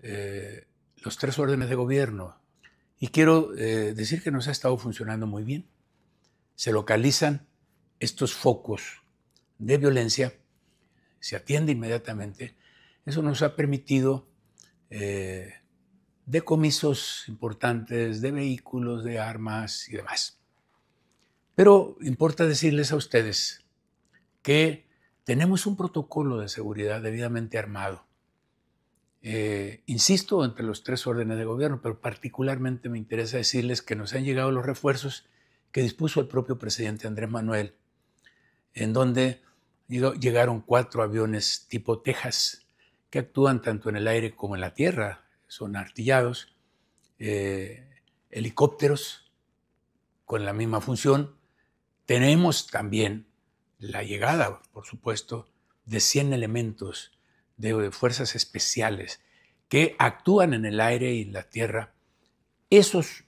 Eh, los tres órdenes de gobierno. Y quiero eh, decir que nos ha estado funcionando muy bien. Se localizan estos focos de violencia, se atiende inmediatamente. Eso nos ha permitido eh, decomisos importantes de vehículos, de armas y demás. Pero importa decirles a ustedes que tenemos un protocolo de seguridad debidamente armado eh, insisto, entre los tres órdenes de gobierno, pero particularmente me interesa decirles que nos han llegado los refuerzos que dispuso el propio presidente Andrés Manuel, en donde llegaron cuatro aviones tipo Texas que actúan tanto en el aire como en la tierra, son artillados, eh, helicópteros con la misma función. Tenemos también la llegada, por supuesto, de 100 elementos de fuerzas especiales que actúan en el aire y en la tierra, esos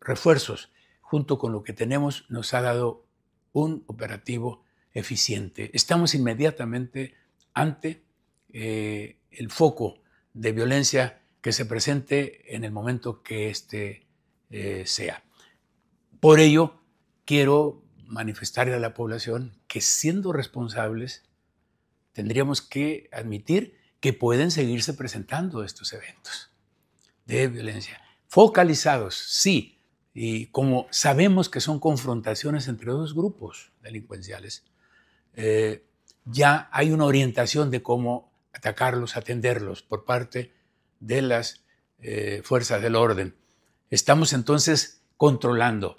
refuerzos, junto con lo que tenemos, nos ha dado un operativo eficiente. Estamos inmediatamente ante eh, el foco de violencia que se presente en el momento que este eh, sea. Por ello, quiero manifestarle a la población que siendo responsables, tendríamos que admitir que pueden seguirse presentando estos eventos de violencia. Focalizados, sí, y como sabemos que son confrontaciones entre dos grupos delincuenciales, eh, ya hay una orientación de cómo atacarlos, atenderlos por parte de las eh, fuerzas del orden. Estamos entonces controlando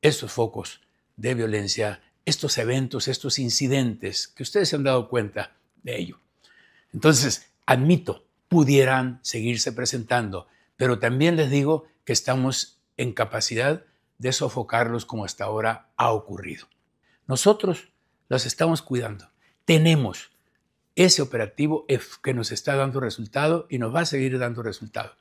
esos focos de violencia estos eventos, estos incidentes, que ustedes se han dado cuenta de ello. Entonces, admito, pudieran seguirse presentando, pero también les digo que estamos en capacidad de sofocarlos como hasta ahora ha ocurrido. Nosotros los estamos cuidando. Tenemos ese operativo que nos está dando resultado y nos va a seguir dando resultado.